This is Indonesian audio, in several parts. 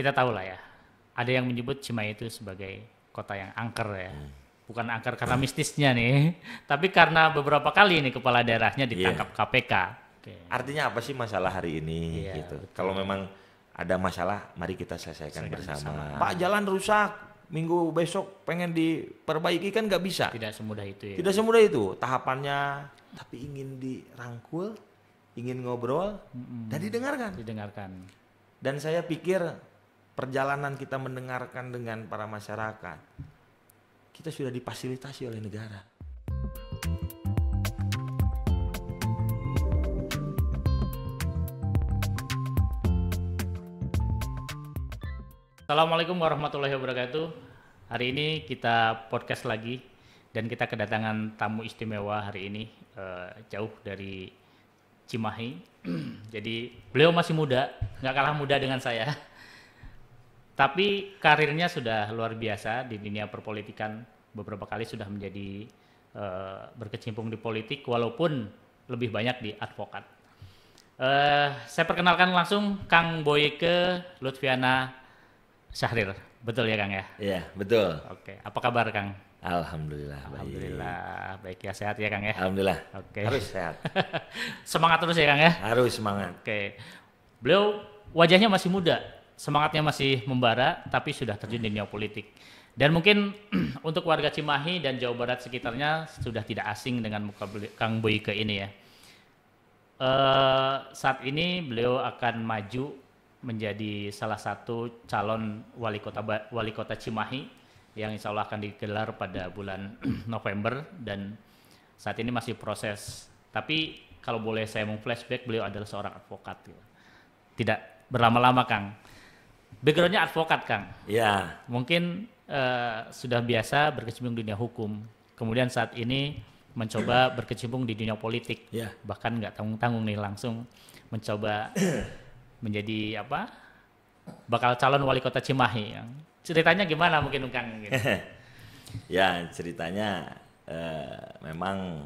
kita tahu lah ya ada yang menyebut Cimahi itu sebagai kota yang angker ya hmm. bukan angker karena mistisnya nih tapi karena beberapa kali ini kepala daerahnya iya. ditangkap yeah. KPK okay. artinya apa sih masalah hari ini yeah, gitu kalau memang ada masalah mari kita selesaikan, bersama. bersama pak jalan rusak minggu besok pengen diperbaiki kan nggak bisa tidak semudah itu ya tidak semudah itu tahapannya tapi ingin dirangkul ingin ngobrol mm -hmm. dan didengarkan didengarkan dan saya pikir perjalanan kita mendengarkan dengan para masyarakat, kita sudah difasilitasi oleh negara. Assalamualaikum warahmatullahi wabarakatuh. Hari ini kita podcast lagi dan kita kedatangan tamu istimewa hari ini uh, jauh dari Cimahi. Jadi beliau masih muda, nggak kalah muda dengan saya. Tapi karirnya sudah luar biasa di dunia perpolitikan. Beberapa kali sudah menjadi uh, berkecimpung di politik, walaupun lebih banyak di advokat. Uh, saya perkenalkan langsung Kang Boyke Lutfiana Syahrir. Betul ya Kang ya? Iya, betul. Oke, apa kabar Kang? Alhamdulillah. Alhamdulillah. Baik. baik ya sehat ya Kang ya. Alhamdulillah. Oke. Harus sehat. semangat terus ya Kang ya. Harus semangat. Oke. Beliau wajahnya masih muda, semangatnya masih membara tapi sudah terjun di dunia politik. Dan mungkin untuk warga Cimahi dan Jawa Barat sekitarnya sudah tidak asing dengan muka Kang Boyke ini ya. E, saat ini beliau akan maju menjadi salah satu calon wali kota wali kota Cimahi yang insya Allah akan digelar pada bulan November dan saat ini masih proses. Tapi kalau boleh saya mau flashback, beliau adalah seorang advokat. Ya. Tidak berlama-lama Kang Backgroundnya advokat Kang. Ya. Mungkin uh, sudah biasa berkecimpung dunia hukum. Kemudian saat ini mencoba berkecimpung di dunia politik. Ya. Bahkan nggak tanggung-tanggung nih langsung mencoba menjadi apa? Bakal calon wali kota Cimahi. Ya. Ceritanya gimana mungkin Kang? Gitu. ya ceritanya uh, memang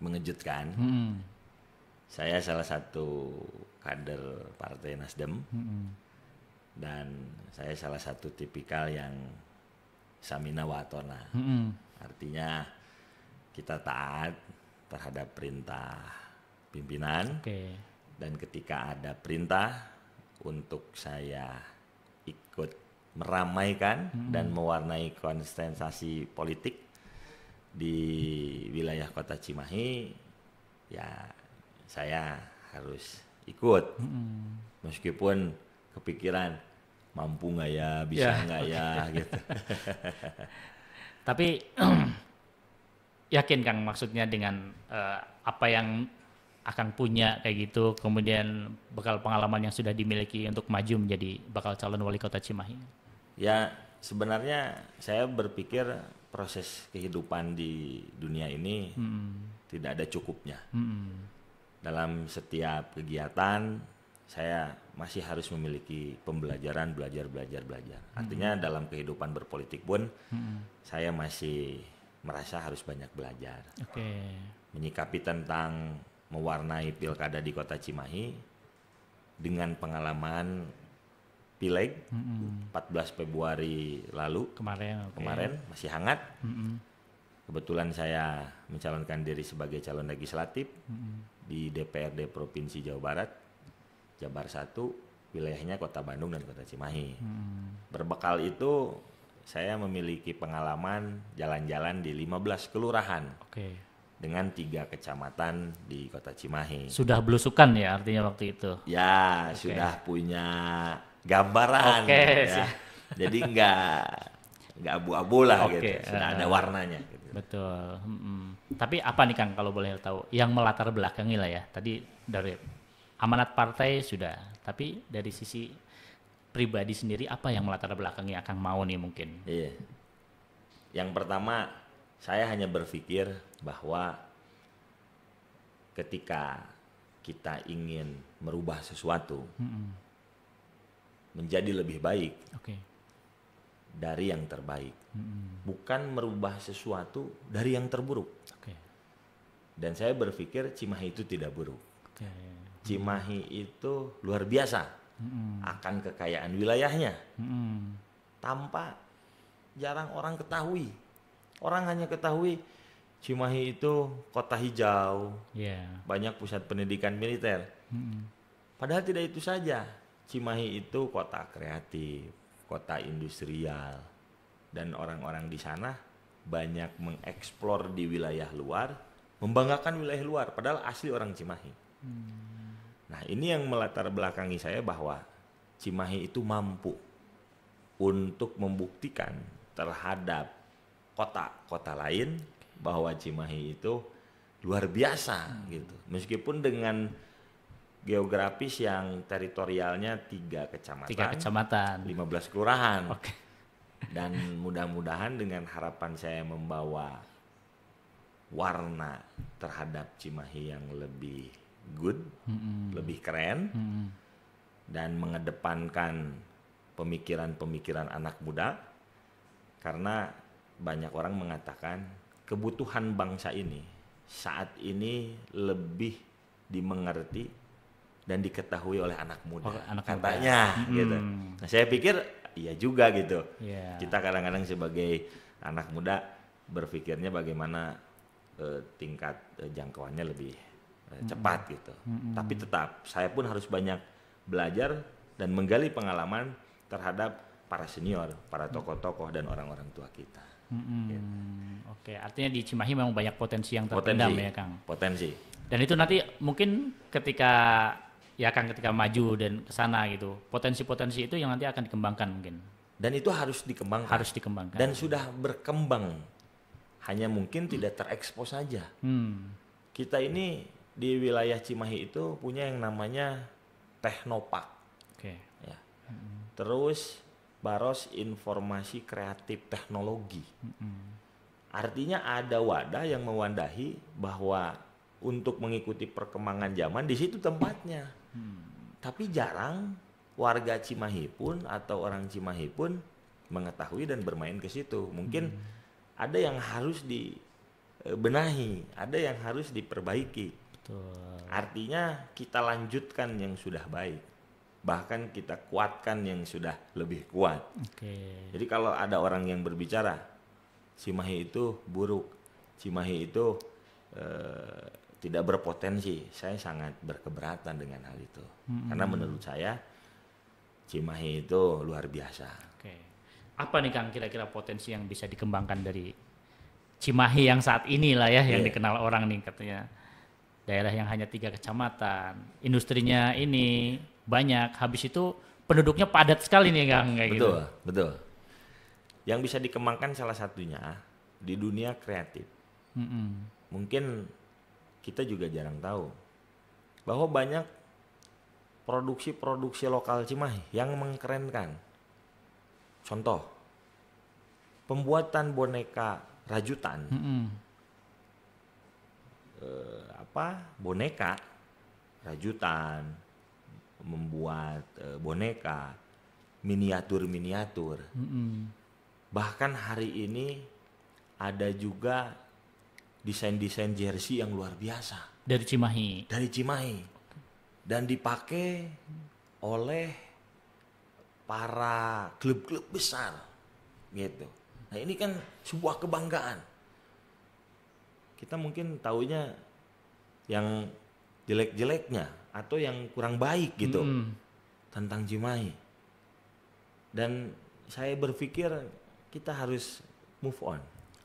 mengejutkan. Hmm. Saya salah satu kader Partai Nasdem. Hmm dan saya salah satu tipikal yang samina watona -hmm. artinya kita taat terhadap perintah pimpinan okay. dan ketika ada perintah untuk saya ikut meramaikan -hmm. dan mewarnai konsentrasi politik di wilayah kota Cimahi ya saya harus ikut -hmm. meskipun kepikiran mampu nggak ya bisa yeah. nggak ya gitu tapi yakin kang maksudnya dengan uh, apa yang akan punya kayak gitu kemudian bekal pengalaman yang sudah dimiliki untuk maju menjadi bakal calon wali kota Cimahi ya sebenarnya saya berpikir proses kehidupan di dunia ini hmm. tidak ada cukupnya hmm. dalam setiap kegiatan saya masih harus memiliki pembelajaran belajar belajar belajar hmm. artinya dalam kehidupan berpolitik pun hmm. saya masih merasa harus banyak belajar okay. menyikapi tentang mewarnai pilkada di kota Cimahi dengan pengalaman pileg hmm. 14 Februari lalu kemarin okay. kemarin masih hangat hmm. kebetulan saya mencalonkan diri sebagai calon legislatif hmm. di DPRD Provinsi Jawa Barat Jabar satu wilayahnya Kota Bandung dan Kota Cimahi. Hmm. Berbekal itu saya memiliki pengalaman jalan-jalan di 15 kelurahan. Oke. Okay. Dengan tiga kecamatan di Kota Cimahi. Sudah belusukan ya artinya waktu itu. Ya, okay. sudah punya gambaran. Oke. Okay. Ya. Jadi enggak nggak abu-abu lah okay. gitu. Sudah uh, ada warnanya. Gitu. Betul. -hmm. Tapi apa nih Kang kalau boleh tahu yang melatar belakangi lah ya. Tadi dari amanat partai sudah, tapi dari sisi pribadi sendiri apa yang melatar belakangnya akan mau nih mungkin? Iya. Yang pertama, saya hanya berpikir bahwa ketika kita ingin merubah sesuatu mm -hmm. menjadi lebih baik okay. dari yang terbaik, mm -hmm. bukan merubah sesuatu dari yang terburuk. Okay. Dan saya berpikir Cimahi itu tidak buruk. Okay. Cimahi itu luar biasa hmm. akan kekayaan wilayahnya hmm. tanpa jarang orang ketahui orang hanya ketahui Cimahi itu kota hijau yeah. banyak pusat pendidikan militer hmm. padahal tidak itu saja Cimahi itu kota kreatif kota industrial dan orang-orang di sana banyak mengeksplor di wilayah luar membanggakan wilayah luar padahal asli orang Cimahi hmm. Nah ini yang melatar belakangi saya bahwa Cimahi itu mampu untuk membuktikan terhadap kota-kota lain bahwa Cimahi itu luar biasa hmm. gitu. Meskipun dengan geografis yang teritorialnya tiga kecamatan, tiga kecamatan, 15 kelurahan. Okay. Dan mudah-mudahan dengan harapan saya membawa warna terhadap Cimahi yang lebih good, mm-hmm. lebih keren, mm-hmm. dan mengedepankan pemikiran-pemikiran anak muda karena banyak orang mengatakan kebutuhan bangsa ini saat ini lebih dimengerti dan diketahui oleh anak muda oh, anak katanya muda. gitu. Nah, saya pikir iya juga gitu. Yeah. Kita kadang-kadang sebagai anak muda berpikirnya bagaimana uh, tingkat uh, jangkauannya lebih Eh, cepat gitu. Hmm. Tapi tetap saya pun harus banyak belajar dan menggali pengalaman terhadap para senior, para mm. tokoh-tokoh dan orang-orang tua kita. Hmm. Gitu. Oke, artinya di Cimahi memang banyak potensi yang terpendam potensi. ya Kang. Potensi. Dan itu nanti mungkin ketika ya Kang ketika maju dan ke sana gitu, potensi-potensi itu yang nanti akan dikembangkan mungkin. Dan itu harus dikembangkan. Harus dikembangkan. Dan sudah berkembang. Hanya mungkin tidak terekspos saja. Hmm. Kita ini di wilayah Cimahi itu punya yang namanya teknopak, Oke. Okay. Ya. Mm-hmm. Terus Baros Informasi Kreatif Teknologi. Mm-hmm. Artinya ada wadah yang mewandahi bahwa untuk mengikuti perkembangan zaman di situ tempatnya. Hmm. Tapi jarang warga Cimahi pun atau orang Cimahi pun mengetahui dan bermain ke situ. Mungkin hmm. ada yang harus dibenahi, eh, ada yang harus diperbaiki Betul. Artinya kita lanjutkan yang sudah baik, bahkan kita kuatkan yang sudah lebih kuat. Okay. Jadi kalau ada orang yang berbicara, Cimahi itu buruk, Cimahi itu e, tidak berpotensi, saya sangat berkeberatan dengan hal itu, hmm karena menurut saya Cimahi itu luar biasa. Okay. Apa nih Kang kira-kira potensi yang bisa dikembangkan dari Cimahi yang saat inilah ya, yeah. yang iya. dikenal orang nih katanya daerah yang hanya tiga kecamatan, industrinya ini banyak, habis itu penduduknya padat sekali nih Kang kayak gitu. betul, gitu. Betul, Yang bisa dikembangkan salah satunya di dunia kreatif. Mm -hmm. Mungkin kita juga jarang tahu bahwa banyak produksi-produksi lokal Cimahi yang mengkerenkan. Contoh, pembuatan boneka rajutan mm -hmm eh, apa boneka rajutan membuat eh, boneka miniatur miniatur mm -hmm. bahkan hari ini ada juga desain desain jersey yang luar biasa dari Cimahi dari Cimahi dan dipakai oleh para klub-klub besar gitu nah ini kan sebuah kebanggaan kita mungkin taunya yang jelek-jeleknya atau yang kurang baik gitu hmm. tentang Cimahi. Dan saya berpikir kita harus move on.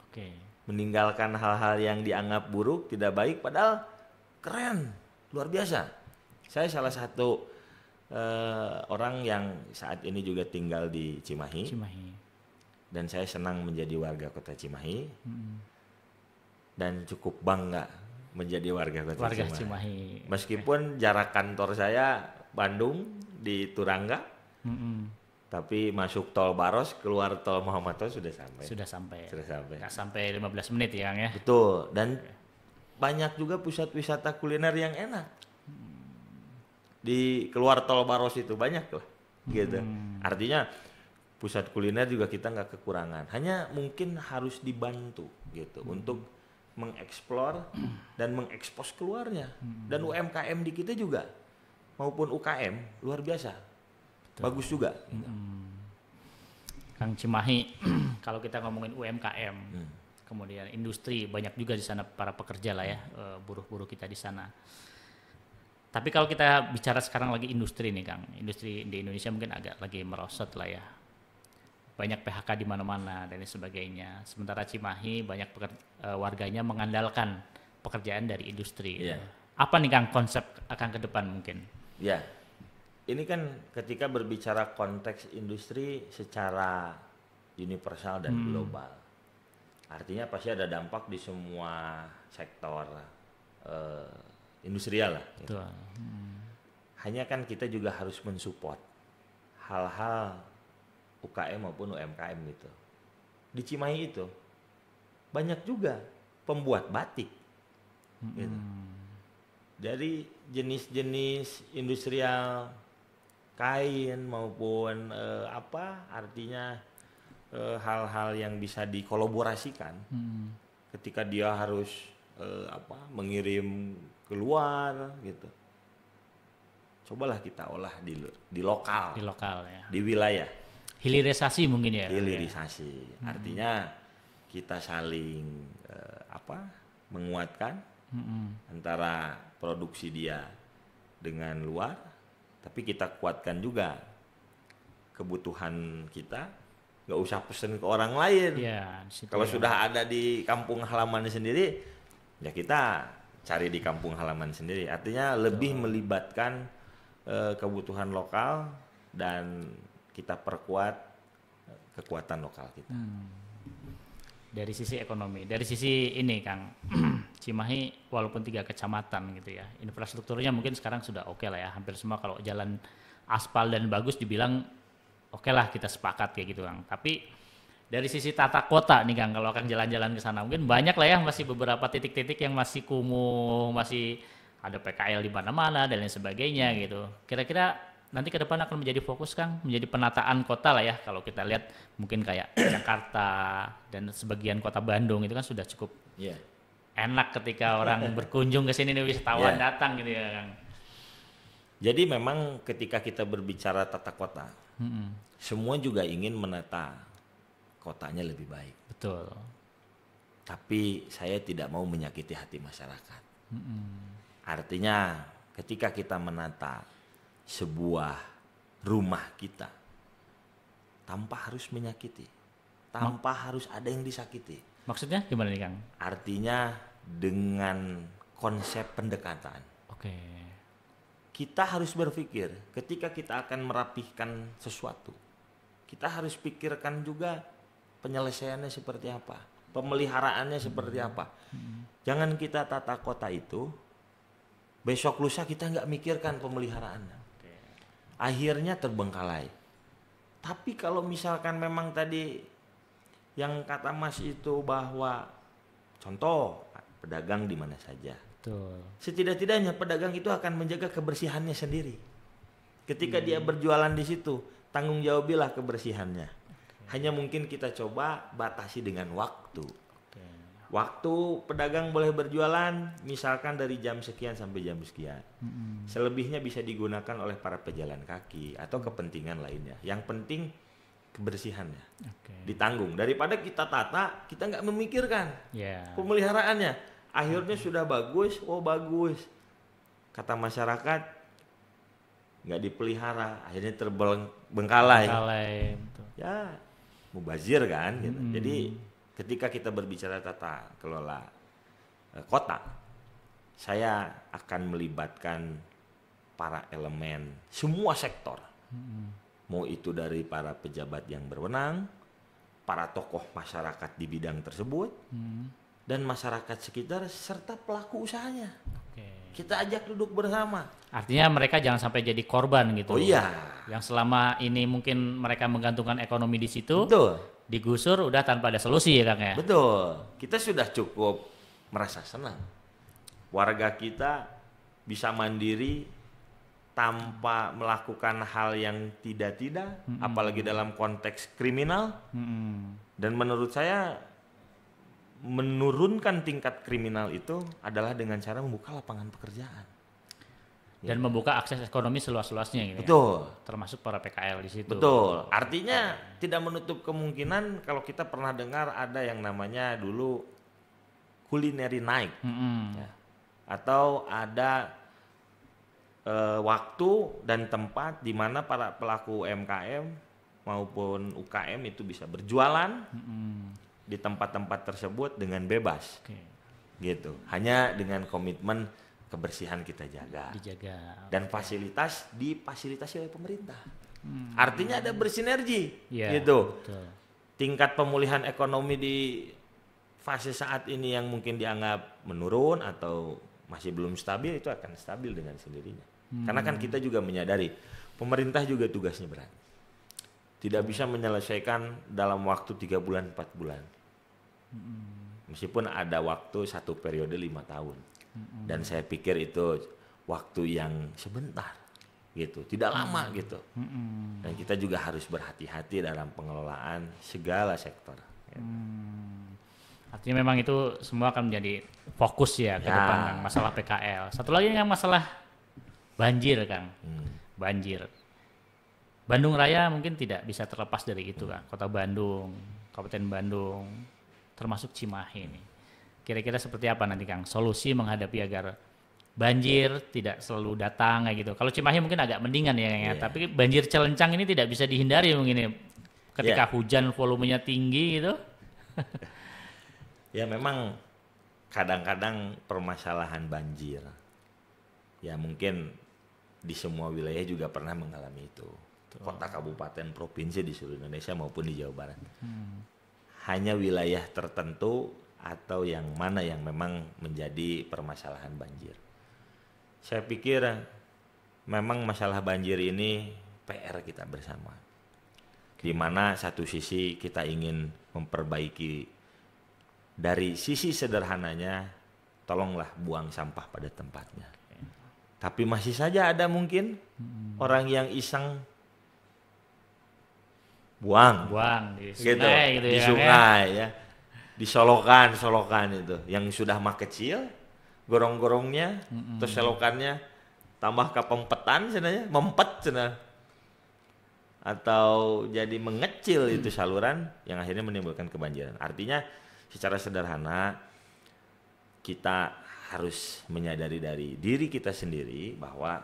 Okay. Meninggalkan hal-hal yang dianggap buruk, tidak baik padahal keren, luar biasa. Saya salah satu uh, orang yang saat ini juga tinggal di Cimahi. Cimahi. Dan saya senang menjadi warga kota Cimahi. -hmm dan cukup bangga menjadi warga Kota warga Cimahi. Cimahi. Meskipun jarak kantor saya Bandung di Turangga, mm -hmm. tapi masuk tol Baros keluar tol Muhammad Toh sudah sampai. Sudah sampai. Sudah sampai. Nggak sampai 15 menit ya, Kang ya. Betul. Dan okay. banyak juga pusat wisata kuliner yang enak di keluar tol Baros itu banyak lah, gitu. Hmm. Artinya pusat kuliner juga kita nggak kekurangan. Hanya mungkin harus dibantu gitu hmm. untuk mengeksplor dan mengekspos keluarnya. Dan UMKM di kita juga maupun UKM luar biasa. Betul. Bagus juga. Hmm. Kang Cimahi, kalau kita ngomongin UMKM, hmm. kemudian industri banyak juga di sana para pekerja lah ya, hmm. eh, buruh-buruh kita di sana. Tapi kalau kita bicara sekarang lagi industri nih Kang, industri di Indonesia mungkin agak lagi merosot lah ya banyak PHK di mana-mana dan sebagainya. Sementara Cimahi banyak pekerja, eh, warganya mengandalkan pekerjaan dari industri. Yeah. Apa nih Kang konsep akan ke depan mungkin? Ya. Yeah. Ini kan ketika berbicara konteks industri secara universal dan hmm. global. Artinya pasti ada dampak di semua sektor uh, industrial lah. Gitu. Hmm. Hanya kan kita juga harus mensupport hal-hal UKM maupun UMKM gitu. Di Cimahi itu banyak juga pembuat batik. Hmm. Gitu. Dari jenis-jenis industrial kain maupun eh, apa artinya hal eh, hal-hal yang bisa dikolaborasikan. Hmm. Ketika dia harus eh, apa mengirim keluar gitu cobalah kita olah di di lokal di lokal ya di wilayah hilirisasi mungkin ya hilirisasi ya. artinya kita saling eh, apa menguatkan hmm. antara produksi dia dengan luar tapi kita kuatkan juga kebutuhan kita nggak usah pesen ke orang lain ya, kalau ya. sudah ada di kampung halaman sendiri ya kita cari di kampung halaman sendiri artinya lebih so. melibatkan eh, kebutuhan lokal dan kita perkuat kekuatan lokal kita. Hmm. Dari sisi ekonomi, dari sisi ini Kang, Cimahi walaupun tiga kecamatan gitu ya, infrastrukturnya mungkin sekarang sudah oke okay lah ya, hampir semua kalau jalan aspal dan bagus dibilang oke okay lah kita sepakat kayak gitu Kang. Tapi dari sisi tata kota nih Kang, kalau Kang jalan-jalan ke sana mungkin banyak lah ya masih beberapa titik-titik yang masih kumuh, masih ada PKL di mana-mana dan lain sebagainya gitu. Kira-kira nanti ke depan akan menjadi fokus Kang menjadi penataan kota lah ya kalau kita lihat mungkin kayak Jakarta dan sebagian kota Bandung itu kan sudah cukup yeah. enak ketika orang berkunjung ke sini nih wisatawan yeah. datang gitu ya Kang. Jadi memang ketika kita berbicara tata kota, mm -hmm. semua juga ingin menata kotanya lebih baik. Betul. Tapi saya tidak mau menyakiti hati masyarakat. Mm -hmm. Artinya ketika kita menata sebuah rumah kita tanpa harus menyakiti, tanpa Mak harus ada yang disakiti. Maksudnya gimana nih Kang? Artinya dengan konsep pendekatan. Oke. Okay. Kita harus berpikir ketika kita akan merapihkan sesuatu, kita harus pikirkan juga penyelesaiannya seperti apa, pemeliharaannya hmm. seperti apa. Hmm. Jangan kita tata kota itu besok lusa kita nggak mikirkan pemeliharaannya akhirnya terbengkalai. Tapi kalau misalkan memang tadi yang kata Mas itu bahwa contoh pedagang di mana saja. Setidak-tidaknya pedagang itu akan menjaga kebersihannya sendiri. Ketika hmm. dia berjualan di situ, tanggung jawabilah kebersihannya. Okay. Hanya mungkin kita coba batasi dengan waktu. Waktu pedagang boleh berjualan, misalkan dari jam sekian sampai jam sekian. Mm-hmm. Selebihnya bisa digunakan oleh para pejalan kaki atau mm. kepentingan lainnya. Yang penting kebersihannya okay. ditanggung. Daripada kita tata, kita nggak memikirkan yeah. pemeliharaannya. Akhirnya mm sudah bagus, oh bagus. Kata masyarakat nggak dipelihara, akhirnya terbengkalai. Bengkalai, Ya, mubazir kan. Gitu. hmm Jadi ketika kita berbicara tata kelola e, kota, saya akan melibatkan para elemen semua sektor, mau itu dari para pejabat yang berwenang, para tokoh masyarakat di bidang tersebut, dan masyarakat sekitar serta pelaku usahanya. Okay. Kita ajak duduk bersama. Artinya mereka jangan sampai jadi korban gitu. Oh iya. Yang selama ini mungkin mereka menggantungkan ekonomi di situ. Betul digusur udah tanpa ada solusi ya Kang ya. Betul. Kita sudah cukup merasa senang. Warga kita bisa mandiri tanpa melakukan hal yang tidak-tidak, -hmm. apalagi dalam konteks kriminal. -hmm. Dan menurut saya menurunkan tingkat kriminal itu adalah dengan cara membuka lapangan pekerjaan. Iya. dan membuka akses ekonomi seluas-luasnya gitu. Ya. Betul. Ya. Termasuk para PKL di situ. Betul. Artinya tidak menutup kemungkinan kalau kita pernah dengar ada yang namanya dulu culinary night. Mm -hmm. ya. Atau ada e, waktu dan tempat di mana para pelaku UMKM maupun UKM itu bisa berjualan mm -hmm. di tempat-tempat tersebut dengan bebas. Okay. Gitu. Hanya dengan komitmen kebersihan kita jaga. Dijaga. Dan fasilitas difasilitasi oleh pemerintah. Hmm. Artinya ada bersinergi, ya, gitu. Betul. Tingkat pemulihan ekonomi di fase saat ini yang mungkin dianggap menurun atau masih belum stabil itu akan stabil dengan sendirinya. Hmm. Karena kan kita juga menyadari pemerintah juga tugasnya berat. Tidak bisa menyelesaikan dalam waktu tiga bulan empat bulan. Hmm. Meskipun ada waktu satu periode lima tahun dan saya pikir itu waktu yang sebentar gitu tidak lama gitu hmm. dan kita juga harus berhati-hati dalam pengelolaan segala sektor gitu. hmm. artinya memang itu semua akan menjadi fokus ya ke ya. depan masalah PKL satu lagi yang masalah banjir Kang hmm. banjir Bandung Raya mungkin tidak bisa terlepas dari itu hmm. Kang kota Bandung Kabupaten Bandung termasuk Cimahi nih Kira-kira seperti apa nanti Kang solusi menghadapi agar banjir iya. tidak selalu datang kayak gitu. Kalau Cimahi mungkin agak mendingan ya, yeah. Iya. tapi banjir celencang ini tidak bisa dihindari mungkin ya. Ketika yeah. hujan volumenya tinggi gitu. ya memang kadang-kadang permasalahan banjir ya mungkin di semua wilayah juga pernah mengalami itu. Tuh. Kota, kabupaten, provinsi di seluruh Indonesia maupun di Jawa Barat. Hmm. Hanya wilayah tertentu atau yang mana yang memang menjadi permasalahan banjir. Saya pikir memang masalah banjir ini PR kita bersama. Di mana satu sisi kita ingin memperbaiki dari sisi sederhananya, tolonglah buang sampah pada tempatnya. Tapi masih saja ada mungkin hmm. orang yang iseng buang, buang di gitu. sungai, gitu, gitu di ya kan ya. sungai ya. ya disolokan solokan itu yang sudah mah kecil gorong-gorongnya mm-hmm. terus selokannya tambah ke pempetan sebenarnya mempet sebenarnya atau jadi mengecil itu saluran yang akhirnya menimbulkan kebanjiran artinya secara sederhana kita harus menyadari dari diri kita sendiri bahwa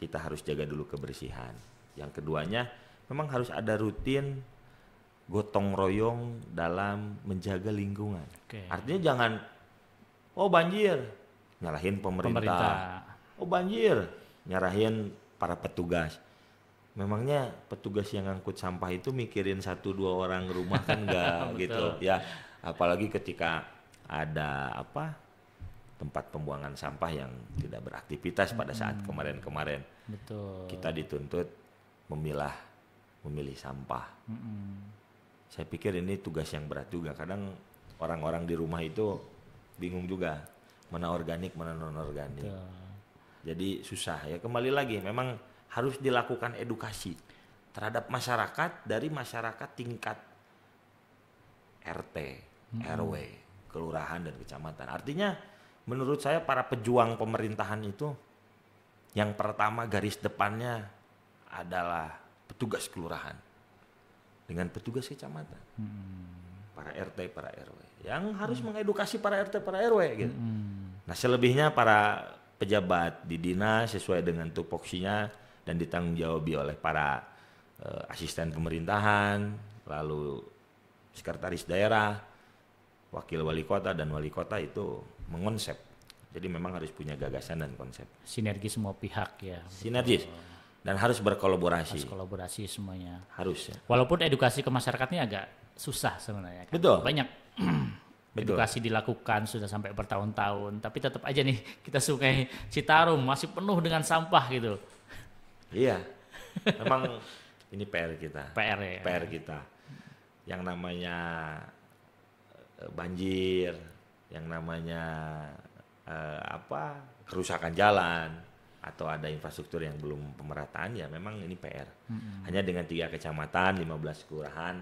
kita harus jaga dulu kebersihan. Yang keduanya, memang harus ada rutin gotong royong dalam menjaga lingkungan. Okay. Artinya jangan oh banjir nyalahin pemerintah. pemerintah. Oh banjir nyarahin para petugas. Memangnya petugas yang ngangkut sampah itu mikirin satu dua orang rumah kan enggak gitu ya. Apalagi ketika ada apa tempat pembuangan sampah yang tidak beraktivitas pada saat hmm. kemarin-kemarin. Betul. Kita dituntut memilah memilih sampah. Hmm saya pikir ini tugas yang berat juga. Kadang orang-orang di rumah itu bingung juga mana organik mana non organik. Jadi susah ya. Kembali lagi memang harus dilakukan edukasi terhadap masyarakat dari masyarakat tingkat RT, hmm. RW, kelurahan dan kecamatan. Artinya menurut saya para pejuang pemerintahan itu yang pertama garis depannya adalah petugas kelurahan dengan petugas kecamatan, hmm. para RT, para RW, yang harus hmm. mengedukasi para RT, para RW gitu. Hmm. Nah selebihnya para pejabat di dinas sesuai dengan tupoksinya dan ditanggung jawab oleh para uh, asisten pemerintahan, lalu sekretaris daerah, wakil wali kota dan wali kota itu mengonsep. Jadi memang harus punya gagasan dan konsep. Sinergi semua pihak ya. Sinergis. Betul. Oh dan harus berkolaborasi. Harus kolaborasi semuanya. Harus ya. Walaupun edukasi ke masyarakatnya agak susah sebenarnya kan. Betul. Banyak Betul. edukasi dilakukan sudah sampai bertahun-tahun, tapi tetap aja nih kita Sungai Citarum masih penuh dengan sampah gitu. Iya. Memang ini PR kita. PR ya. PR kita. Yang namanya eh, banjir, yang namanya eh, apa? kerusakan jalan, atau ada infrastruktur yang belum pemerataan ya memang ini PR. Hmm. Hanya dengan tiga kecamatan, 15 kelurahan,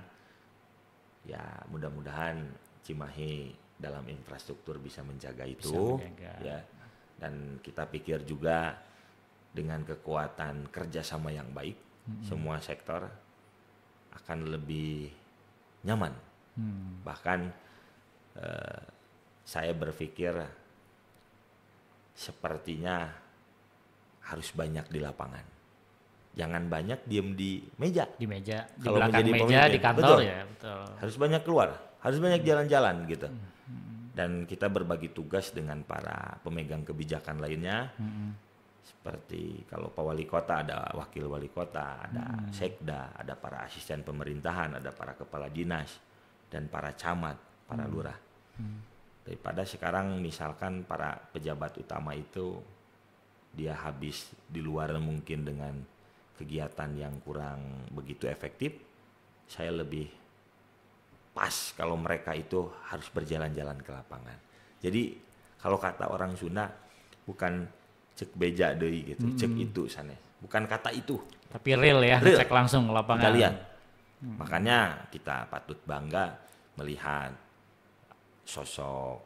ya mudah-mudahan Cimahi dalam infrastruktur bisa menjaga itu, bisa ya. Dan kita pikir juga dengan kekuatan kerjasama yang baik, hmm. semua sektor akan lebih nyaman. Hmm. Bahkan eh, saya berpikir sepertinya harus banyak di lapangan. Jangan banyak diem di meja. Di meja, di Kalau belakang menjadi meja, pemimpin. di kantor betul. ya. Betul. Harus banyak keluar, harus banyak hmm. jalan-jalan hmm. gitu. Hmm. Dan kita berbagi tugas dengan para pemegang kebijakan lainnya. Hmm. Seperti kalau Pak Wali Kota ada Wakil Wali Kota, ada hmm. Sekda, ada para asisten pemerintahan, ada para kepala dinas, dan para camat, para hmm. lurah. Hmm. Daripada sekarang misalkan para pejabat utama itu dia habis di luar mungkin dengan kegiatan yang kurang begitu efektif, saya lebih pas kalau mereka itu harus berjalan-jalan ke lapangan. Jadi kalau kata orang Sunda bukan cek beja deh gitu, hmm. cek itu sana. Bukan kata itu. Tapi real ya, real. cek langsung ke lapangan. Kita lihat. Hmm. Makanya kita patut bangga melihat sosok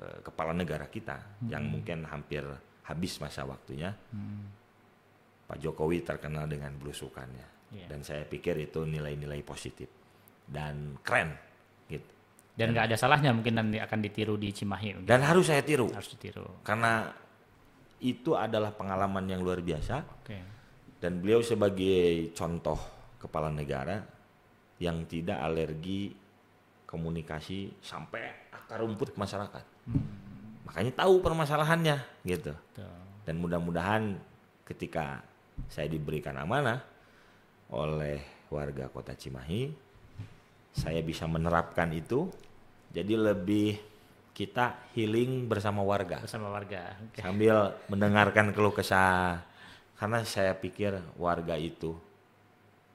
eh, kepala negara kita hmm. yang mungkin hampir habis masa waktunya. Hmm. Pak Jokowi terkenal dengan belusukannya yeah. dan saya pikir itu nilai-nilai positif dan keren gitu. Dan nggak ada salahnya mungkin nanti akan ditiru di Cimahi. Mungkin. Dan harus saya tiru. Harus ditiru. Karena itu adalah pengalaman yang luar biasa. Okay. Dan beliau sebagai contoh kepala negara yang tidak alergi komunikasi sampai akar rumput masyarakat. Hmm makanya tahu permasalahannya gitu dan mudah-mudahan ketika saya diberikan amanah oleh warga kota Cimahi saya bisa menerapkan itu jadi lebih kita healing bersama warga bersama warga okay. sambil mendengarkan keluh kesah karena saya pikir warga itu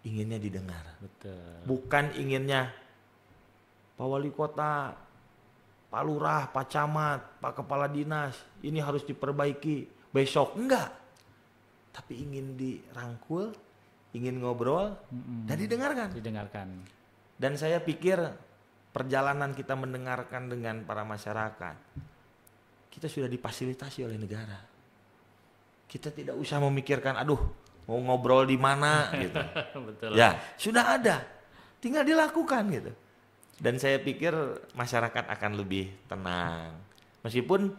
inginnya didengar betul bukan inginnya Pak Wali Kota Pak Lurah, Pak Camat, Pak Kepala Dinas, ini harus diperbaiki besok enggak. Tapi ingin dirangkul, ingin ngobrol mm-hmm. dan didengarkan. Didengarkan. Dan saya pikir perjalanan kita mendengarkan dengan para masyarakat, kita sudah dipasilitasi oleh negara. Kita tidak usah memikirkan, aduh, mau ngobrol di mana gitu. Betul. Ya, sudah ada. Tinggal dilakukan gitu dan saya pikir masyarakat akan lebih tenang meskipun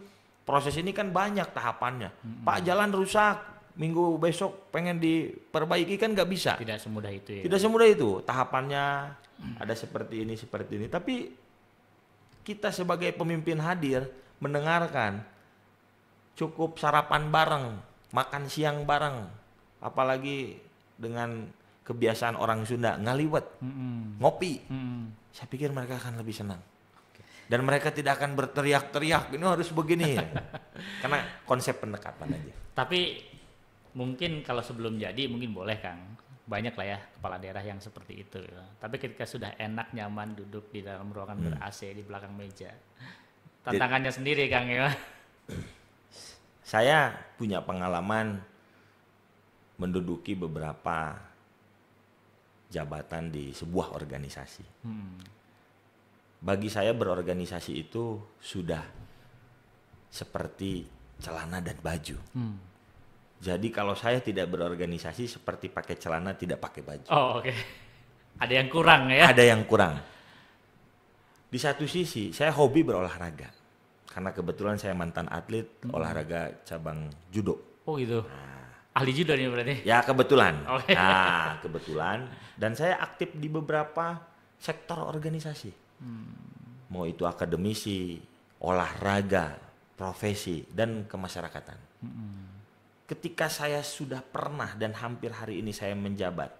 proses ini kan banyak tahapannya hmm. pak jalan rusak minggu besok pengen diperbaiki kan nggak bisa tidak semudah itu ya tidak semudah itu tahapannya hmm. ada seperti ini seperti ini tapi kita sebagai pemimpin hadir mendengarkan cukup sarapan bareng makan siang bareng apalagi dengan kebiasaan orang Sunda ngaliwet, mm-hmm. ngopi, mm-hmm. saya pikir mereka akan lebih senang. Dan mereka tidak akan berteriak-teriak, ini harus begini. ya. Karena konsep pendekatan aja. Tapi mungkin kalau sebelum jadi mungkin boleh Kang. Banyak lah ya kepala daerah yang seperti itu. Tapi ketika sudah enak, nyaman duduk di dalam ruangan hmm. ber AC di belakang meja. Tantangannya jadi, sendiri Kang ya. Saya punya pengalaman menduduki beberapa jabatan di sebuah organisasi. Hmm. Bagi saya berorganisasi itu sudah seperti celana dan baju. Hmm. Jadi kalau saya tidak berorganisasi seperti pakai celana tidak pakai baju. Oh oke. Okay. Ada yang kurang ya? Ada yang kurang. Di satu sisi saya hobi berolahraga karena kebetulan saya mantan atlet hmm. olahraga cabang judo. Oh gitu. Nah, Ahli judo nih berarti? Ya kebetulan. Okay. Oh, iya. Nah kebetulan dan saya aktif di beberapa sektor organisasi. Hmm. Mau itu akademisi, olahraga, profesi dan kemasyarakatan. Hmm. Ketika saya sudah pernah dan hampir hari ini saya menjabat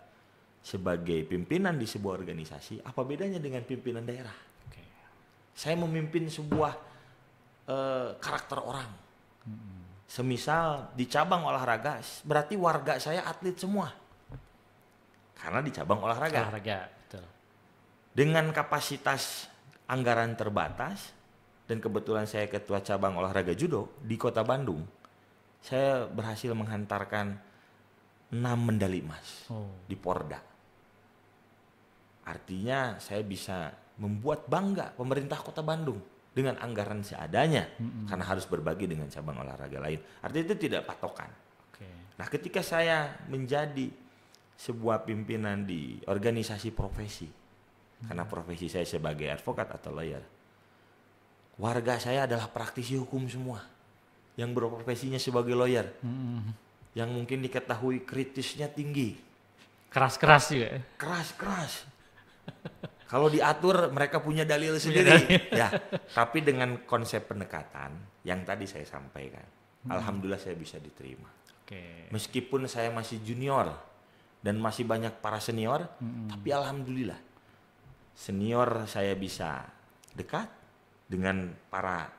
sebagai pimpinan di sebuah organisasi, apa bedanya dengan pimpinan daerah? Okay. Saya memimpin sebuah uh, karakter orang. Hmm semisal di cabang olahraga berarti warga saya atlet semua karena di cabang olahraga olahraga betul dengan kapasitas anggaran terbatas dan kebetulan saya ketua cabang olahraga judo di kota Bandung saya berhasil menghantarkan 6 medali emas oh. di Porda artinya saya bisa membuat bangga pemerintah kota Bandung dengan anggaran seadanya -hmm. karena harus berbagi dengan cabang olahraga lain. Artinya itu tidak patokan. Okay. Nah, ketika saya menjadi sebuah pimpinan di organisasi profesi, -hmm. karena profesi saya sebagai advokat atau lawyer, warga saya adalah praktisi hukum semua yang berprofesinya sebagai lawyer, -hmm. yang mungkin diketahui kritisnya tinggi, keras-keras juga, ya. keras-keras. Kalau diatur mereka punya dalil sendiri. ya, tapi dengan konsep pendekatan yang tadi saya sampaikan, hmm. alhamdulillah saya bisa diterima. Okay. Meskipun saya masih junior dan masih banyak para senior, hmm. tapi alhamdulillah senior saya bisa dekat dengan para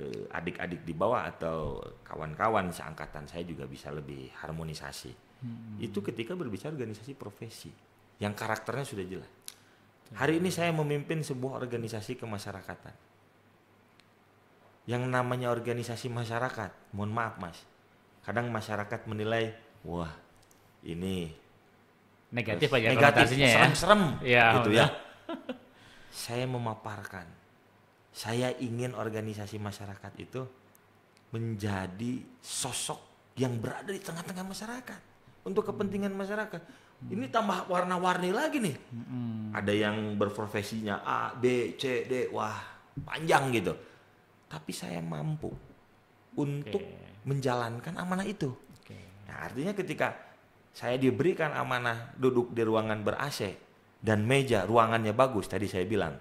eh, adik-adik di bawah atau kawan-kawan seangkatan saya juga bisa lebih harmonisasi. Hmm. Itu ketika berbicara organisasi profesi yang karakternya sudah jelas. Hari ini saya memimpin sebuah organisasi kemasyarakatan. Yang namanya organisasi masyarakat, mohon maaf mas, kadang masyarakat menilai, wah ini negatif aja negatif, ya. serem-serem iya, gitu ya. ya, gitu ya. saya memaparkan, saya ingin organisasi masyarakat itu menjadi sosok yang berada di tengah-tengah masyarakat untuk kepentingan masyarakat ini tambah warna-warni lagi nih. Hmm. Ada yang berprofesinya A, B, C, D, wah panjang gitu. Tapi saya mampu untuk okay. menjalankan amanah itu. Okay. Nah, artinya ketika saya diberikan amanah duduk di ruangan ber AC dan meja ruangannya bagus tadi saya bilang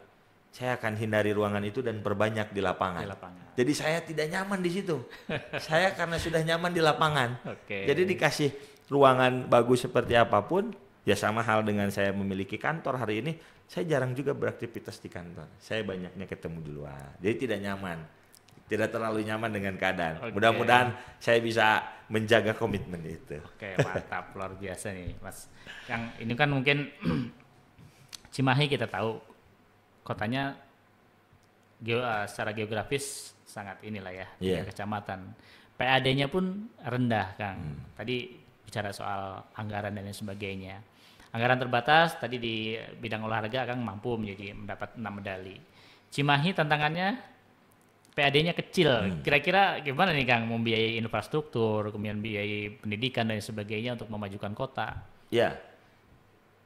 saya akan hindari ruangan itu dan perbanyak di lapangan. Di lapangan. Jadi saya tidak nyaman di situ. saya karena sudah nyaman di lapangan. Okay. Jadi dikasih ruangan bagus seperti apapun, ya sama hal dengan saya memiliki kantor hari ini, saya jarang juga beraktivitas di kantor. Saya banyaknya ketemu di luar. Jadi tidak nyaman. Tidak terlalu nyaman dengan keadaan. Okay. Mudah-mudahan saya bisa menjaga komitmen itu. Oke, okay, mantap luar biasa nih, Mas. Yang ini kan mungkin Cimahi kita tahu kotanya ge eh, secara geografis sangat inilah ya, yeah. Iya. kecamatan. PAD-nya pun rendah, Kang. Hmm. Tadi bicara soal anggaran dan lain sebagainya. Anggaran terbatas tadi di bidang olahraga akan mampu menjadi mendapat 6 medali. Cimahi tantangannya PAD-nya kecil. Hmm. Kira-kira hmm. gimana nih Kang membiayai infrastruktur, kemudian biayai pendidikan dan sebagainya untuk memajukan kota? Ya.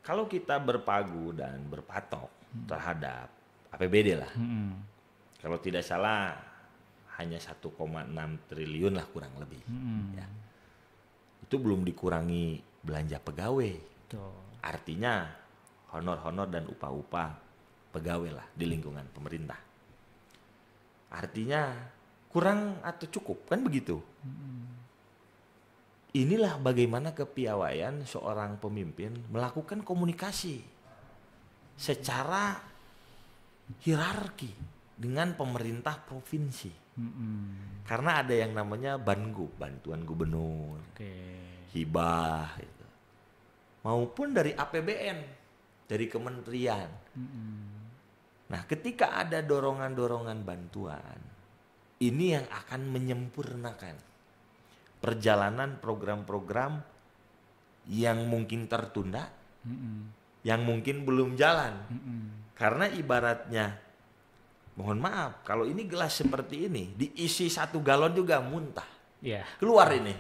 Kalau kita berpagu dan berpatok hmm. terhadap APBD lah. Hmm. Kalau tidak salah hanya 1,6 triliun lah kurang lebih. Hmm. Ya itu belum dikurangi belanja pegawai. Tuh. Artinya honor-honor dan upah-upah pegawai lah di lingkungan pemerintah. Artinya kurang atau cukup kan begitu. Inilah bagaimana kepiawaian seorang pemimpin melakukan komunikasi secara hierarki dengan pemerintah provinsi. Mm-hmm. Karena ada yang namanya bangu, bantuan gubernur, okay. hibah, gitu. maupun dari APBN, dari kementerian. Mm-hmm. Nah, ketika ada dorongan-dorongan bantuan, ini yang akan menyempurnakan perjalanan program-program yang mungkin tertunda, mm-hmm. yang mungkin belum jalan, mm-hmm. karena ibaratnya mohon maaf kalau ini gelas seperti ini diisi satu galon juga muntah yeah. keluar ini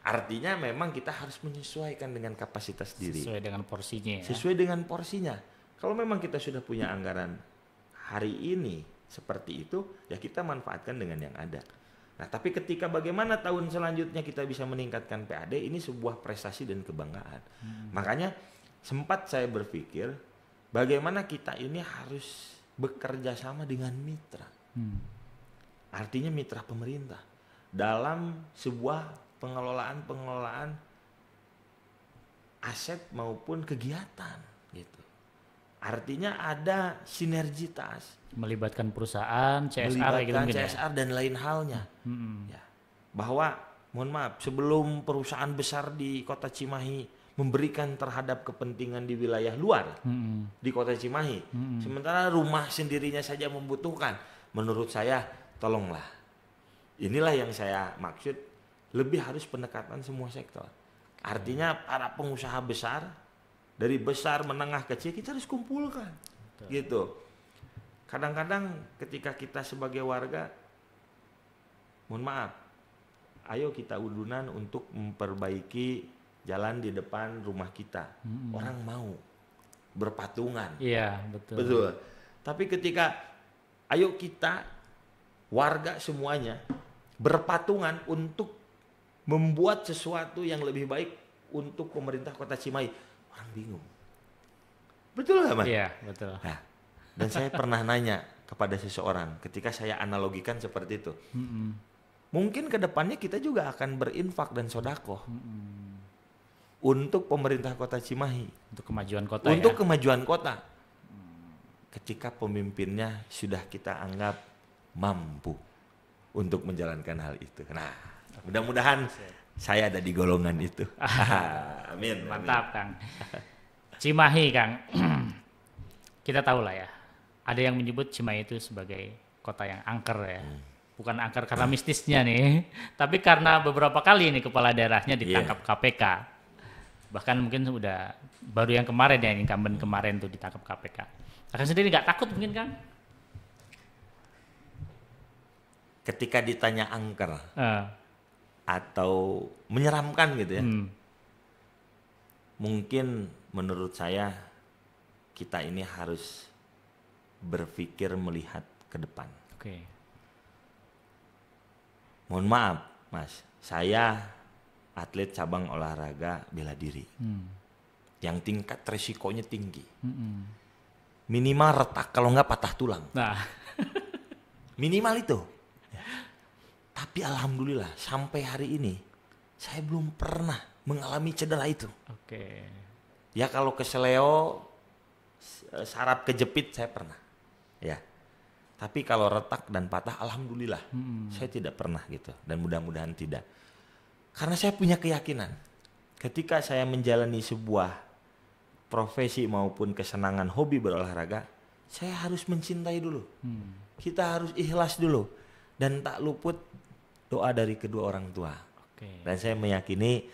artinya memang kita harus menyesuaikan dengan kapasitas diri sesuai dengan porsinya ya. sesuai dengan porsinya kalau memang kita sudah punya anggaran hari ini seperti itu ya kita manfaatkan dengan yang ada nah tapi ketika bagaimana tahun selanjutnya kita bisa meningkatkan PAD ini sebuah prestasi dan kebanggaan hmm. makanya sempat saya berpikir bagaimana kita ini harus bekerja sama dengan mitra. Hmm. Artinya mitra pemerintah dalam sebuah pengelolaan-pengelolaan aset maupun kegiatan gitu. Artinya ada sinergitas melibatkan perusahaan, CSR gitu melibatkan gitu ya? CSR dan lain halnya. Hmm. Ya. Bahwa mohon maaf, sebelum perusahaan besar di Kota Cimahi memberikan terhadap kepentingan di wilayah luar hmm. di kota Cimahi. Hmm. Sementara rumah sendirinya saja membutuhkan. Menurut saya tolonglah. Inilah yang saya maksud lebih harus pendekatan semua sektor. Artinya para pengusaha besar dari besar menengah kecil kita harus kumpulkan. Betul. Gitu. Kadang-kadang ketika kita sebagai warga mohon maaf ayo kita udunan untuk memperbaiki jalan di depan rumah kita. Hmm. Orang mau berpatungan. Iya, betul. Betul. Tapi ketika ayo kita warga semuanya berpatungan untuk membuat sesuatu yang lebih baik untuk pemerintah Kota Cimahi, orang bingung. Betul nggak, Mas? Iya, betul. Nah, dan saya pernah nanya kepada seseorang ketika saya analogikan seperti itu. hmm. -mm. Mungkin kedepannya kita juga akan berinfak dan sodako. hmm untuk pemerintah kota Cimahi untuk kemajuan kota ya. untuk ya? kemajuan kota ketika pemimpinnya sudah kita anggap mampu untuk menjalankan hal itu nah mudah-mudahan saya ada di golongan itu ah, amin mantap Kang Cimahi Kang kita tahu lah ya ada yang menyebut Cimahi itu sebagai kota yang angker ya hmm bukan angker karena mistisnya nih, tapi karena beberapa kali ini kepala daerahnya ditangkap yeah. KPK bahkan mungkin sudah baru yang kemarin ya incumbent kemarin tuh ditangkap KPK akan sendiri nggak takut mungkin kan ketika ditanya angker uh. atau menyeramkan gitu ya hmm. mungkin menurut saya kita ini harus berpikir melihat ke depan oke okay. mohon maaf mas saya atlet cabang olahraga bela diri hmm. yang tingkat resikonya tinggi hmm. minimal retak kalau nggak patah tulang nah. minimal itu ya. tapi alhamdulillah sampai hari ini saya belum pernah mengalami cedera itu oke okay. ya kalau ke seleo eh, sarap kejepit saya pernah ya tapi kalau retak dan patah alhamdulillah hmm. saya tidak pernah gitu dan mudah-mudahan tidak karena saya punya keyakinan ketika saya menjalani sebuah profesi maupun kesenangan hobi berolahraga, saya harus mencintai dulu. Hmm. Kita harus ikhlas dulu dan tak luput doa dari kedua orang tua. Okay. Dan saya meyakini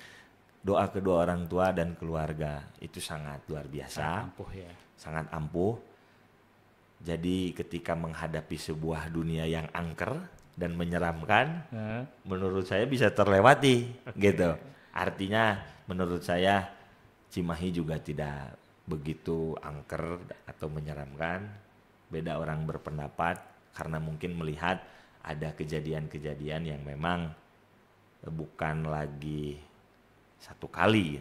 doa kedua orang tua dan keluarga itu sangat luar biasa. Sangat ampuh ya. Sangat ampuh. Jadi ketika menghadapi sebuah dunia yang angker, dan menyeramkan hmm. menurut saya bisa terlewati okay. gitu. Artinya menurut saya Cimahi juga tidak begitu angker atau menyeramkan. Beda orang berpendapat karena mungkin melihat ada kejadian-kejadian yang memang bukan lagi satu kali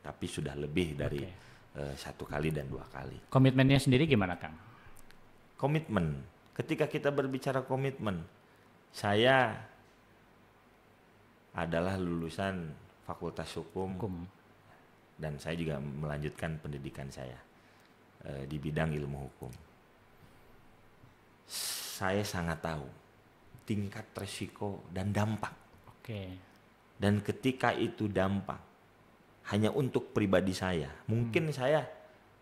tapi sudah lebih dari okay. uh, eh, satu kali dan dua kali. Komitmennya sendiri gimana Kang? Komitmen. Ketika kita berbicara komitmen, saya adalah lulusan Fakultas Hukum, Hukum. dan saya juga melanjutkan pendidikan saya e, di bidang ilmu hukum. Saya sangat tahu tingkat resiko dan dampak. Oke. Dan ketika itu dampak hanya untuk pribadi saya, mungkin hmm. saya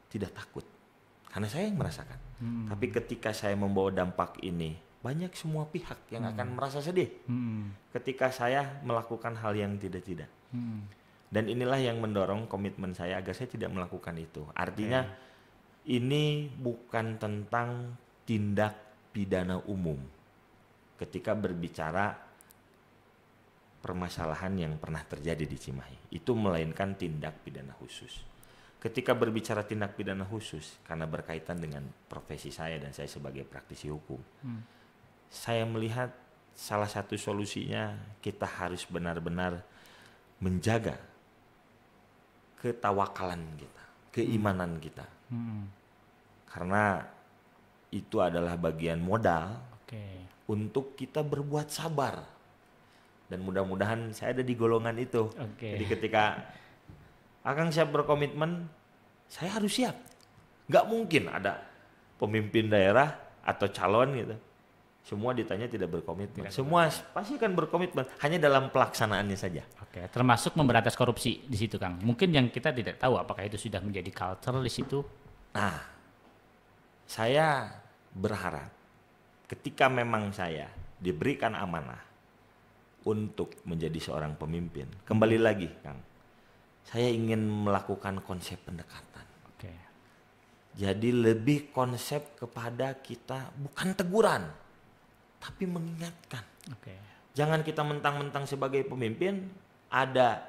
tidak takut karena saya yang merasakan. Hmm. Tapi ketika saya membawa dampak ini banyak semua pihak yang hmm. akan merasa sedih hmm. ketika saya melakukan hal yang tidak-tidak. Hmm. Dan inilah yang mendorong komitmen saya agar saya tidak melakukan itu. Artinya okay. ini bukan tentang tindak pidana umum ketika berbicara permasalahan yang pernah terjadi di Cimahi. Itu melainkan tindak pidana khusus ketika berbicara tindak pidana khusus karena berkaitan dengan profesi saya dan saya sebagai praktisi hukum. Hmm saya melihat salah satu solusinya kita harus benar-benar menjaga ketawakalan kita, keimanan hmm. kita. Hmm. Karena itu adalah bagian modal okay. untuk kita berbuat sabar. Dan mudah-mudahan saya ada di golongan itu. Okay. Jadi ketika Akang siap berkomitmen, saya harus siap. Gak mungkin ada pemimpin daerah atau calon gitu semua ditanya tidak berkomitmen. Tidak semua berkomitmen. pasti kan berkomitmen, hanya dalam pelaksanaannya saja. Oke, termasuk memberantas korupsi di situ, Kang. Mungkin yang kita tidak tahu apakah itu sudah menjadi culture di situ. Nah, saya berharap ketika memang saya diberikan amanah untuk menjadi seorang pemimpin, kembali hmm. lagi, Kang. Saya ingin melakukan konsep pendekatan. Oke. Jadi lebih konsep kepada kita bukan teguran tapi mengingatkan. Okay. Jangan kita mentang-mentang sebagai pemimpin ada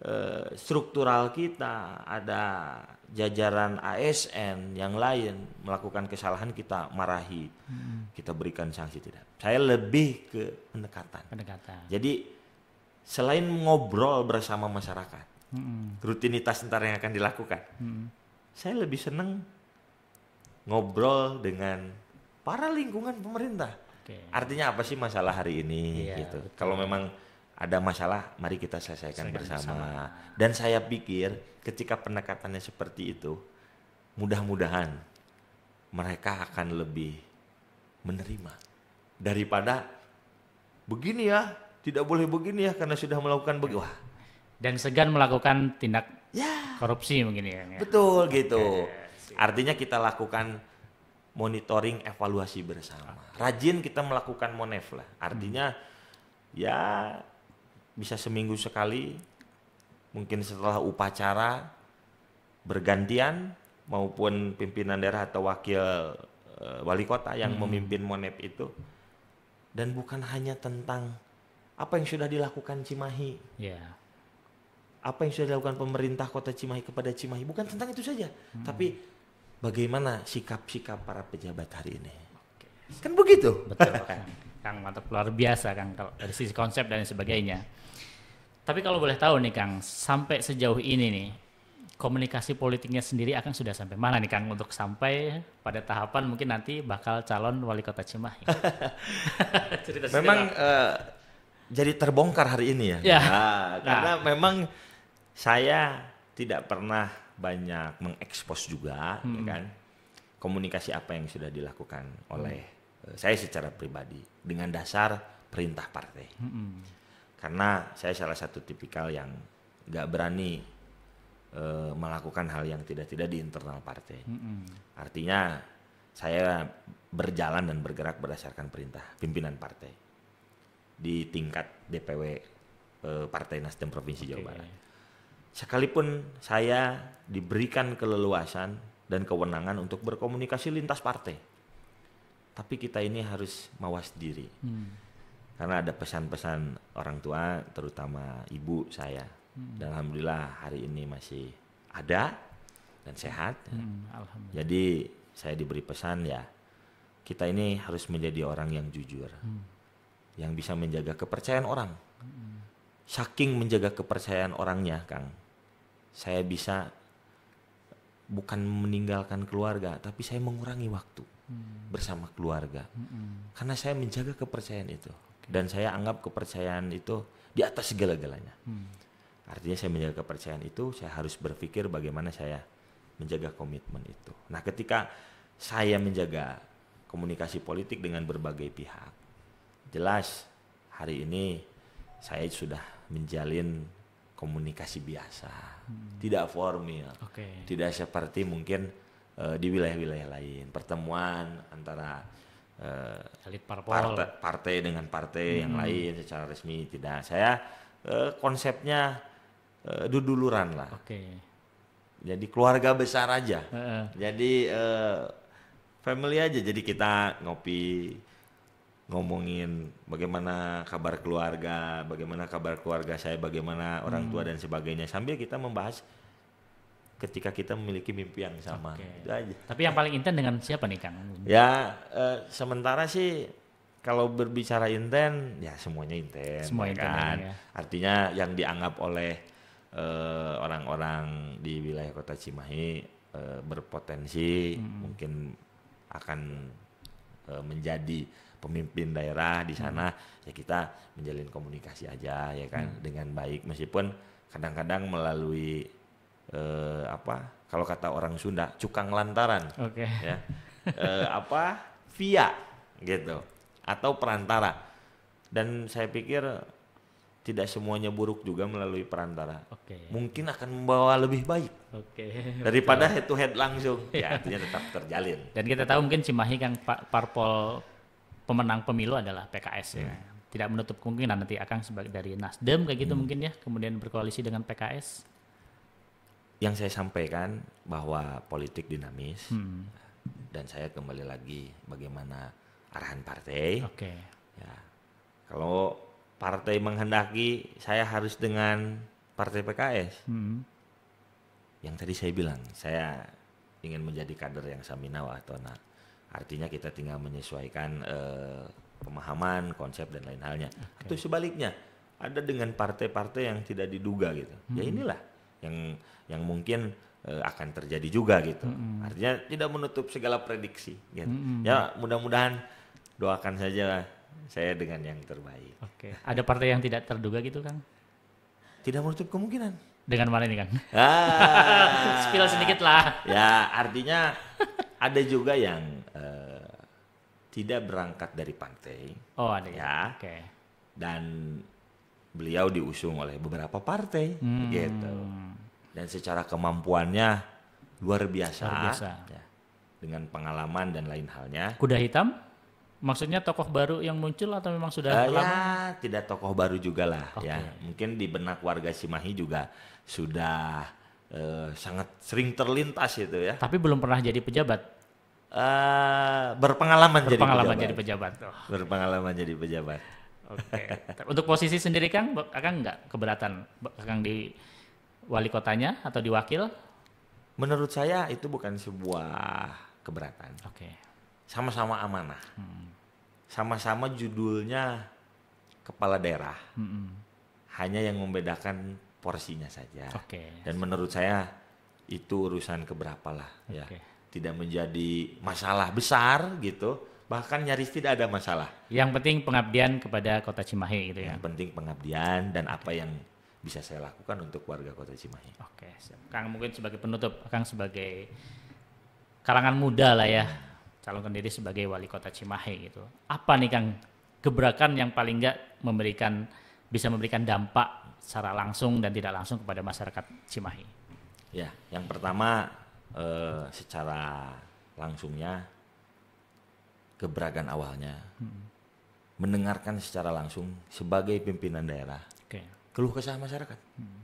eh, struktural kita, ada jajaran ASN yang lain melakukan kesalahan kita marahi, hmm. kita berikan sanksi tidak. Saya lebih ke pendekatan. Pendekatan. Jadi selain ngobrol bersama masyarakat, hmm. rutinitas ntar yang akan dilakukan, hmm. saya lebih seneng ngobrol dengan para lingkungan pemerintah Okay. Artinya apa sih masalah hari ini yeah, gitu. Kalau memang ada masalah, mari kita selesaikan bersama. bersama. Dan saya pikir ketika pendekatannya seperti itu, mudah-mudahan mereka akan lebih menerima daripada begini ya, tidak boleh begini ya karena sudah melakukan begini. Wah. Dan segan melakukan tindak ya. korupsi mungkin ya. Betul gitu. Artinya kita lakukan monitoring evaluasi bersama. Rajin kita melakukan monef lah. Artinya hmm. ya bisa seminggu sekali, mungkin setelah upacara bergantian maupun pimpinan daerah atau wakil e, wali kota yang hmm. memimpin monef itu. Dan bukan hanya tentang apa yang sudah dilakukan Cimahi. Yeah. Apa yang sudah dilakukan pemerintah kota Cimahi kepada Cimahi bukan tentang itu saja, hmm. tapi bagaimana sikap-sikap para pejabat hari ini. Oke. Kan begitu. Betul kan? Kang mantap luar biasa Kang kalau dari sisi konsep dan sebagainya. Tapi kalau boleh tahu nih Kang, sampai sejauh ini nih komunikasi politiknya sendiri akan sudah sampai mana nih Kang untuk sampai pada tahapan mungkin nanti bakal calon wali kota Cimahi. -cerita memang uh, jadi terbongkar hari ini ya. ya. Nah, nah, karena memang saya tidak pernah banyak mengekspos juga ya hmm. ya kan komunikasi apa yang sudah dilakukan oleh hmm. saya secara pribadi dengan dasar perintah partai hmm. karena saya salah satu tipikal yang nggak berani e, melakukan hal yang tidak-tidak di internal partai hmm. artinya saya berjalan dan bergerak berdasarkan perintah pimpinan partai di tingkat DPW e, eh, Partai Nasdem Provinsi okay. Jawa Barat sekalipun saya diberikan keleluasan dan kewenangan untuk berkomunikasi lintas partai, tapi kita ini harus mawas diri. Hmm. Karena ada pesan-pesan orang tua, terutama ibu saya. Hmm. Dan alhamdulillah hari ini masih ada dan sehat. Ya. Hmm, Jadi saya diberi pesan ya, kita ini harus menjadi orang yang jujur. Hmm. Yang bisa menjaga kepercayaan orang. Hmm. Saking menjaga kepercayaan orangnya, Kang saya bisa bukan meninggalkan keluarga, tapi saya mengurangi waktu hmm. bersama keluarga hmm. karena saya menjaga kepercayaan itu okay. dan saya anggap kepercayaan itu di atas segala-galanya. Hmm. Artinya saya menjaga kepercayaan itu, saya harus berpikir bagaimana saya menjaga komitmen itu. Nah, ketika saya menjaga komunikasi politik dengan berbagai pihak, jelas hari ini saya sudah menjalin komunikasi biasa, hmm. tidak formal, okay. tidak seperti mungkin uh, di wilayah-wilayah lain pertemuan antara uh, elit partai, partai dengan partai hmm. yang lain secara resmi tidak. Saya uh, konsepnya uh, duduluran lah. Okay. Jadi keluarga besar aja. Uh -uh. Jadi uh, family aja. Jadi kita ngopi ngomongin bagaimana kabar keluarga, bagaimana kabar keluarga saya, bagaimana orang tua hmm. dan sebagainya sambil kita membahas ketika kita memiliki mimpi yang sama. Okay. Itu Tapi yang paling intens dengan siapa nih Kang? Ya eh, sementara sih kalau berbicara intens ya semuanya intens. Semua ya kan? ya. Artinya yang dianggap oleh orang eh, orang-orang di wilayah Kota Cimahi eh, berpotensi hmm. mungkin akan menjadi pemimpin daerah di hmm. sana hmm. ya kita menjalin komunikasi aja ya kan hmm. dengan baik meskipun kadang-kadang melalui eh, apa kalau kata orang Sunda cukang lantaran okay. ya eh, apa via gitu atau perantara dan saya pikir tidak semuanya buruk juga melalui perantara. Okay. Mungkin akan membawa lebih baik okay. daripada head to head langsung. ya artinya tetap terjalin. Dan kita tahu mungkin Cimahi kan parpol pemenang pemilu adalah PKS ya. Iya. Tidak menutup kemungkinan nanti akan sebagai dari Nasdem kayak gitu hmm. mungkin ya, kemudian berkoalisi dengan PKS. Yang saya sampaikan bahwa politik dinamis hmm. dan saya kembali lagi bagaimana arahan partai. Oke. Okay. Ya. Kalau partai menghendaki saya harus dengan partai PKS. Hmm. Yang tadi saya bilang, saya ingin menjadi kader yang saminawa atau nak. Artinya kita tinggal menyesuaikan uh, pemahaman, konsep dan lain halnya. Okay. Atau sebaliknya, ada dengan partai-partai yang tidak diduga gitu. Ya hmm. Ya inilah yang yang mungkin uh, akan terjadi juga gitu. Hmm. Artinya tidak menutup segala prediksi gitu. Hmm. Ya mudah-mudahan doakan saja saya dengan yang terbaik. Oke. Okay. Ada partai yang tidak terduga gitu, Kang? Tidak menutup kemungkinan. Dengan mana ini, Kang? Ah. Spill sedikit lah. Ya, artinya ada juga yang uh, tidak berangkat dari pantai. Oh, ada. Ya. Oke. Okay. Dan beliau diusung oleh beberapa partai hmm. gitu. Dan secara kemampuannya luar biasa. Luar biasa. Ya. Dengan pengalaman dan lain halnya. Kuda hitam? Maksudnya tokoh baru yang muncul atau memang sudah uh, lama? Ya, tidak tokoh baru juga lah okay. ya. Mungkin di benak warga Simahi juga sudah uh, sangat sering terlintas itu ya. Tapi belum pernah jadi pejabat. Uh, eh, berpengalaman, berpengalaman jadi pejabat. Jadi pejabat. Oh. Berpengalaman jadi pejabat. Oke. Okay. Untuk posisi sendiri Kang, Kang nggak keberatan Kang di wali kotanya atau di wakil? Menurut saya itu bukan sebuah keberatan. Oke. Okay. Sama-sama amanah. Hmm. Sama-sama judulnya kepala daerah. Hmm. Hanya yang membedakan porsinya saja. Okay. Dan menurut saya itu urusan keberapa lah okay. ya. Tidak menjadi masalah besar gitu. Bahkan nyaris tidak ada masalah. Yang penting pengabdian kepada Kota Cimahi gitu ya. Yang penting pengabdian dan apa yang bisa saya lakukan untuk warga Kota Cimahi. Oke, okay. Kang mungkin sebagai penutup, Kang sebagai kalangan muda lah ya, calon diri sebagai wali Kota Cimahi gitu. Apa nih Kang gebrakan yang paling nggak memberikan bisa memberikan dampak secara langsung dan tidak langsung kepada masyarakat Cimahi? Ya, yang pertama eh, secara langsungnya keberagaman awalnya hmm. mendengarkan secara langsung sebagai pimpinan daerah okay. keluh kesah masyarakat. Hmm.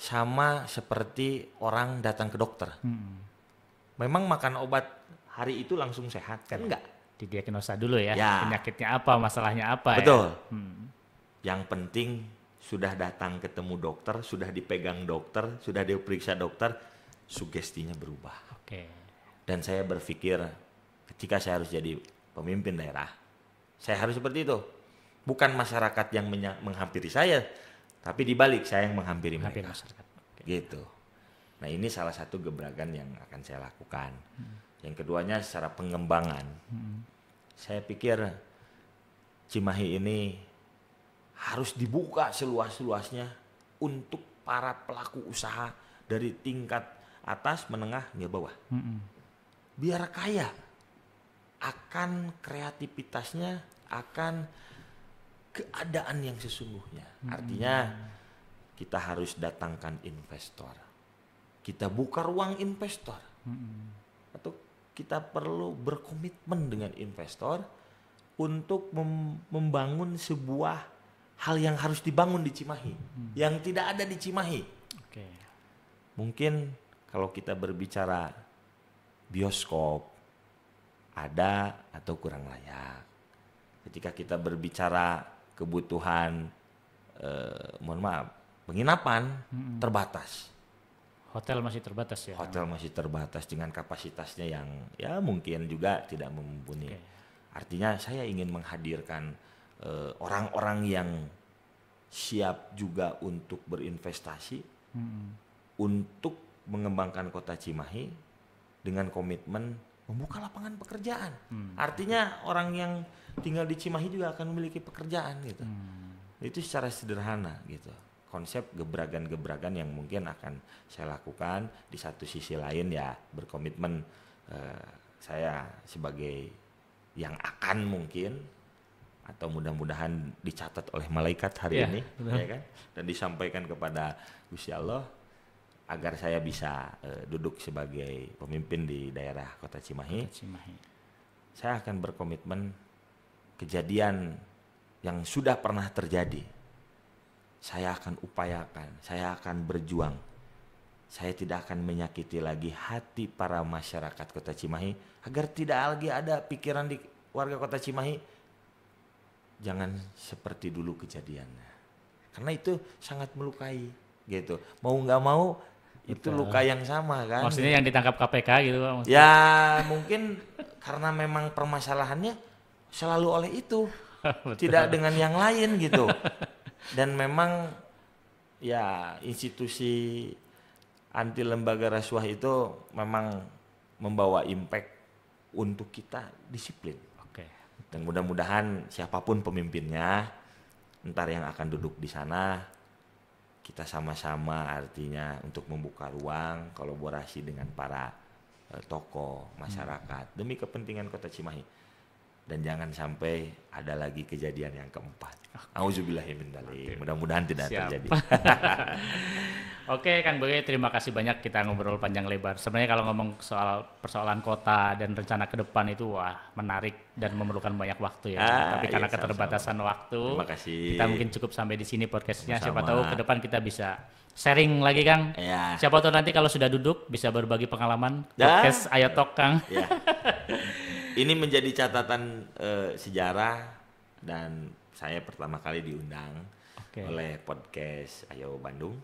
Sama seperti orang datang ke dokter. Hmm. Memang makan obat hari itu langsung sehat kan? Enggak. Didiagnosa dulu ya, ya. penyakitnya apa, masalahnya apa Betul. ya. Betul. Hmm yang penting sudah datang ketemu dokter, sudah dipegang dokter, sudah diperiksa dokter, sugestinya berubah. Oke. Dan saya berpikir ketika saya harus jadi pemimpin daerah, saya harus seperti itu. Bukan masyarakat yang menghampiri saya, tapi dibalik saya yang menghampiri Hampir mereka. Masyarakat. Gitu. Nah ini salah satu gebrakan yang akan saya lakukan. Hmm. Yang keduanya secara pengembangan, hmm. saya pikir Cimahi ini harus dibuka seluas-luasnya untuk para pelaku usaha dari tingkat atas, menengah, hingga bawah. Mm -hmm. Biar kaya akan kreativitasnya, akan keadaan yang sesungguhnya. Mm-hmm. Artinya kita harus datangkan investor. Kita buka ruang investor. Mm-hmm. Atau kita perlu berkomitmen dengan investor untuk mem- membangun sebuah hal yang harus dibangun di Cimahi hmm. yang tidak ada di Cimahi. Okay. Mungkin kalau kita berbicara bioskop ada atau kurang layak. Ketika kita berbicara kebutuhan eh, mohon maaf, penginapan hmm. terbatas. Hotel masih terbatas ya. Hotel masih terbatas dengan kapasitasnya yang ya mungkin juga tidak mempunyai. Okay. Artinya saya ingin menghadirkan Eh, orang-orang yang siap juga untuk berinvestasi, hmm. untuk mengembangkan kota Cimahi dengan komitmen membuka lapangan pekerjaan. Hmm. Artinya orang yang tinggal di Cimahi juga akan memiliki pekerjaan gitu. Hmm. Itu secara sederhana gitu. Konsep gebrakan-gebrakan yang mungkin akan saya lakukan di satu sisi lain ya berkomitmen eh, saya sebagai yang akan mungkin atau mudah-mudahan dicatat oleh malaikat hari ya, ini ya kan dan disampaikan kepada Gusti Allah agar saya bisa uh, duduk sebagai pemimpin di daerah Kota Cimahi. Kota Cimahi. Saya akan berkomitmen kejadian yang sudah pernah terjadi. Saya akan upayakan, saya akan berjuang. Saya tidak akan menyakiti lagi hati para masyarakat Kota Cimahi agar tidak lagi ada pikiran di warga Kota Cimahi jangan seperti dulu kejadiannya karena itu sangat melukai gitu mau nggak mau itu luka yang sama kan maksudnya yang ditangkap KPK gitu ya mungkin karena memang permasalahannya selalu oleh itu tidak dengan yang lain gitu dan memang ya institusi anti lembaga rasuah itu memang membawa impact untuk kita disiplin dan mudah-mudahan siapapun pemimpinnya, ntar yang akan duduk di sana, kita sama-sama artinya untuk membuka ruang kolaborasi dengan para eh, tokoh masyarakat hmm. demi kepentingan kota Cimahi dan jangan sampai ada lagi kejadian yang keempat. Okay. Auzubillahimindali. okay. Mudah-mudahan tidak Siap. terjadi. Oke Kang Boy, terima kasih banyak kita ngobrol panjang lebar. Sebenarnya kalau ngomong soal persoalan kota dan rencana ke depan itu wah menarik dan memerlukan banyak waktu ya. Ah, Tapi karena iya, keterbatasan sama. waktu, terima kasih. kita mungkin cukup sampai di sini podcastnya. Siapa tahu ke depan kita bisa sharing lagi Kang. Ya. Siapa tahu nanti kalau sudah duduk bisa berbagi pengalaman ya. podcast Ayatok Kang. Ya. Ini menjadi catatan uh, sejarah dan saya pertama kali diundang okay. oleh podcast Ayo Bandung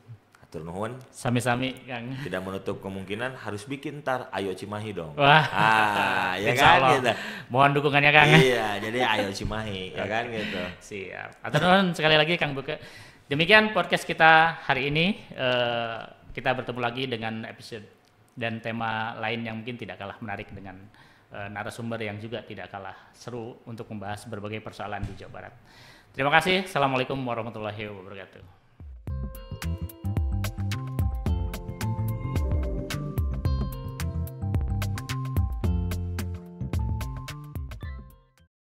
Tur nuhun. Sami-sami, Kang. Tidak menutup kemungkinan harus bikin ntar Ayo Cimahi dong. Wah. Ah, ya kan Allah. gitu. Mohon dukungannya, Kang. Iya, jadi Ayo Cimahi, ya kan gitu. Siap. Atur nuhun sekali lagi Kang Buka. Demikian podcast kita hari ini. Uh, kita bertemu lagi dengan episode dan tema lain yang mungkin tidak kalah menarik dengan uh, narasumber yang juga tidak kalah seru untuk membahas berbagai persoalan di Jawa Barat. Terima kasih. Assalamualaikum warahmatullahi wabarakatuh.